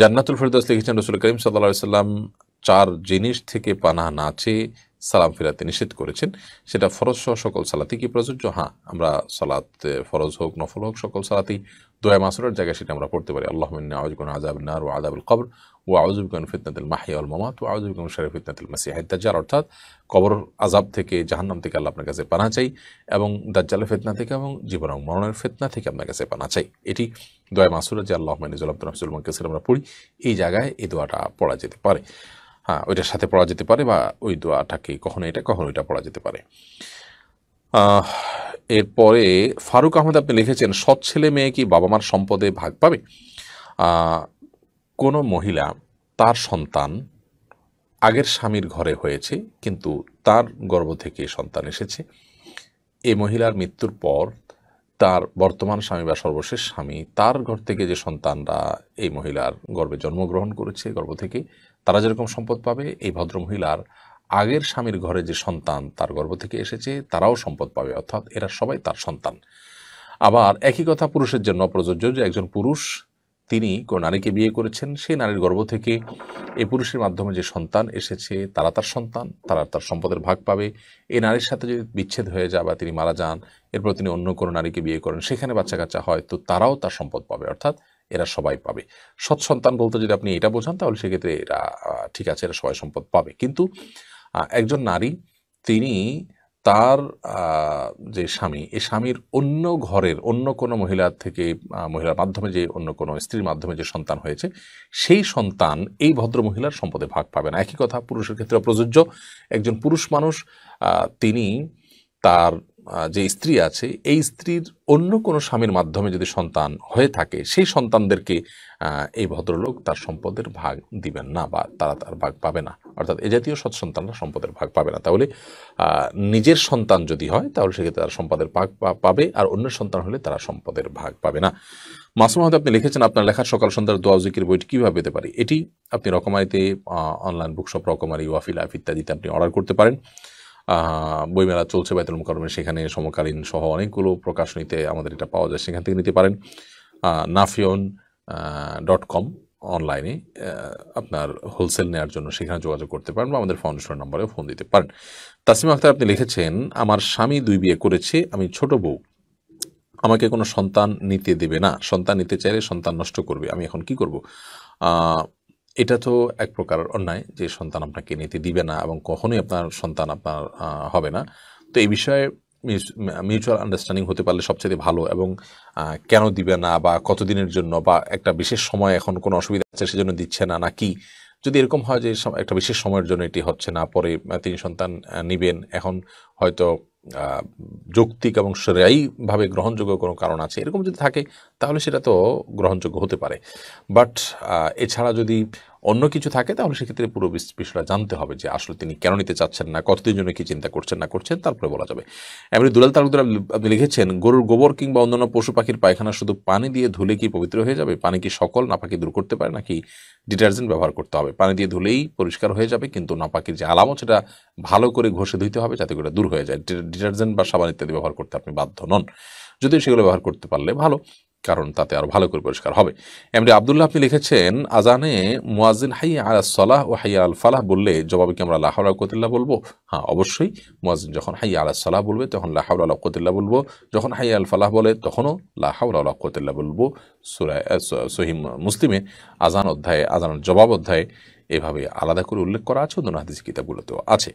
জান্নাতুল ফেরদাস লিখেছেন রসুল করিম সাল্লা সাল্লাম চার জিনিস থেকে পানা না চেয়ে সালাম ফিরাতে নিষেধ করেছেন সেটা ফরজ সহ সকল সালাতি কি প্রযোজ্য হ্যাঁ আমরা সালাত ফরজ হোক নফল হোক সকল সালাতেই দোয়া মাসুরের জায়গায় সেটা আমরা পড়তে পারি আল্লাহ আউজগুন আজাব নার ও আজাবুল কবর ও আউজুবিকান ফিতনাতুল মাহি আল মামাত ও আউজুবিকান শরীফ ফিতনাতুল মাসি দাজ্জাল অর্থাৎ কবর আজাব থেকে জাহান্নাম থেকে আল্লাহ আপনার কাছে পানা চাই এবং দাজ্জালের ফেতনা থেকে এবং জীবন মরণের ফেতনা থেকে আপনার কাছে পানা চাই এটি দোয়া মাসুরের যে আল্লাহ মানিজুল আব্দুল আমরা পড়ি এই জায়গায় এই দোয়াটা পড়া যেতে পারে হ্যাঁ ওইটার সাথে পড়া যেতে পারে বা ওই দোয়াটাকে কখনো এটা কখনো ওইটা পড়া যেতে পারে এরপরে ফারুক আহমেদ আপনি লিখেছেন সৎ ছেলে মেয়ে কি বাবা মার সম্পদে ভাগ পাবে কোনো মহিলা তার সন্তান আগের স্বামীর ঘরে হয়েছে কিন্তু তার গর্ভ থেকে সন্তান এসেছে এ মহিলার মৃত্যুর পর তার বর্তমান স্বামী বা সর্বশেষ স্বামী তার ঘর থেকে যে সন্তানরা এই মহিলার গর্বে জন্মগ্রহণ করেছে গর্ব থেকে তারা যেরকম সম্পদ পাবে এই ভদ্র মহিলার আগের স্বামীর ঘরে যে সন্তান তার গর্ব থেকে এসেছে তারাও সম্পদ পাবে অর্থাৎ এরা সবাই তার সন্তান আবার একই কথা পুরুষের জন্য প্রযোজ্য যে একজন পুরুষ তিনি কোনো নারীকে বিয়ে করেছেন সেই নারীর গর্ভ থেকে এ পুরুষের মাধ্যমে যে সন্তান এসেছে তারা তার সন্তান তারা তার সম্পদের ভাগ পাবে এই নারীর সাথে যদি বিচ্ছেদ হয়ে যায় বা তিনি মারা যান এরপর তিনি অন্য কোনো নারীকে বিয়ে করেন সেখানে বাচ্চা কাচ্চা হয় তো তারাও তার সম্পদ পাবে অর্থাৎ এরা সবাই পাবে সৎ সন্তান বলতে যদি আপনি এটা বোঝান তাহলে সেক্ষেত্রে এরা ঠিক আছে এরা সবাই সম্পদ পাবে কিন্তু একজন নারী তিনি তার যে স্বামী এই স্বামীর অন্য ঘরের অন্য কোনো মহিলার থেকে মহিলার মাধ্যমে যে অন্য কোনো স্ত্রীর মাধ্যমে যে সন্তান হয়েছে সেই সন্তান এই ভদ্র মহিলার সম্পদে ভাগ পাবে না একই কথা পুরুষের ক্ষেত্রে প্রযোজ্য একজন পুরুষ মানুষ তিনি তার যে স্ত্রী আছে এই স্ত্রীর অন্য কোনো স্বামীর মাধ্যমে যদি সন্তান হয়ে থাকে সেই সন্তানদেরকে এই ভদ্রলোক তার সম্পদের ভাগ দিবেন না বা তারা তার ভাগ পাবে না অর্থাৎ এ জাতীয় সৎ সন্তানরা সম্পদের ভাগ পাবে না তাহলে নিজের সন্তান যদি হয় তাহলে সেক্ষেত্রে তারা সম্পদের ভাগ পাবে আর অন্য সন্তান হলে তারা সম্পদের ভাগ পাবে না মাসুম আহমদ আপনি লিখেছেন আপনার লেখা সকাল সন্ধ্যার জিকির বইটি কীভাবে পেতে পারি এটি আপনি রকমারিতে অনলাইন বুকশপ রকমারি আফ ইত্যাদিতে আপনি অর্ডার করতে পারেন বইমেলা চলছে বাইতুল মুকরমে সেখানে সমকালীন সহ অনেকগুলো প্রকাশনীতে আমাদের এটা পাওয়া যায় সেখান থেকে নিতে পারেন নাফিয়ন ডট কম অনলাইনে আপনার হোলসেল নেওয়ার জন্য সেখানে যোগাযোগ করতে পারেন বা আমাদের ফাউন্ডেশনের নম্বরেও ফোন দিতে পারেন তাসিম আখতার আপনি লিখেছেন আমার স্বামী দুই বিয়ে করেছে আমি ছোট বউ আমাকে কোনো সন্তান নিতে দেবে না সন্তান নিতে চাইলে সন্তান নষ্ট করবে আমি এখন কি করব এটা তো এক প্রকার অন্যায় যে সন্তান আপনাকে নিতে দিবে না এবং কখনোই আপনার সন্তান আপনার হবে না তো এই বিষয়ে মিউচুয়াল আন্ডারস্ট্যান্ডিং হতে পারলে সবচেয়ে ভালো এবং কেন দিবে না বা কতদিনের জন্য বা একটা বিশেষ সময় এখন কোনো অসুবিধা আছে সেজন্য দিচ্ছে না নাকি যদি এরকম হয় যে একটা বিশেষ সময়ের জন্য এটি হচ্ছে না পরে তিনি সন্তান নিবেন এখন হয়তো যৌক্তিক এবং সেরাইভাবে গ্রহণযোগ্য কোনো কারণ আছে এরকম যদি থাকে তাহলে সেটা তো গ্রহণযোগ্য হতে পারে বাট এছাড়া যদি অন্য কিছু থাকে তাহলে সেক্ষেত্রে পুরো বিষয়টা জানতে হবে যে আসলে তিনি কেন নিতে চাচ্ছেন না কতদিন জন্য কি চিন্তা করছেন না করছেন তারপরে বলা যাবে এমনি দুলাল তালুকদার আপনি লিখেছেন গরুর গোবর কিংবা অন্যান্য পশু পাখির পায়খানা শুধু পানি দিয়ে ধুলে কি পবিত্র হয়ে যাবে পানি কি সকল নাপাকি দূর করতে পারে নাকি ডিটারজেন্ট ব্যবহার করতে হবে পানি দিয়ে ধুলেই পরিষ্কার হয়ে যাবে কিন্তু নাপাকির যে আলামত সেটা ভালো করে ঘষে ধুইতে হবে যাতে করে দূর হয়ে যায় ডিটারজেন্ট বা সাবান ইত্যাদি ব্যবহার করতে আপনি বাধ্য নন যদিও সেগুলো ব্যবহার করতে পারলে ভালো কারণ তাতে আরও ভালো করে পরিষ্কার হবে এমনি আবদুল্লাহ আপনি লিখেছেন আজানে মুয়াজিন হাই আল সালাহ ও হাই আল ফালাহ বললে জবাবে কি আমরা লাহাউল কতিল্লা বলবো হ্যাঁ অবশ্যই মুয়াজিন যখন হাই আল সালাহ বলবে তখন লাহাউল আল্লাহ কতিল্লা বলবো যখন হাই আল ফালাহ বলে তখনও লাহাউল আল্লাহ কতিল্লা বলবো সুরায় সহিম মুসলিমে আজান অধ্যায়ে আজান জবাব অধ্যায়ে এভাবে আলাদা করে উল্লেখ করা আছে অন্য হাদিস কিতাবগুলোতেও আছে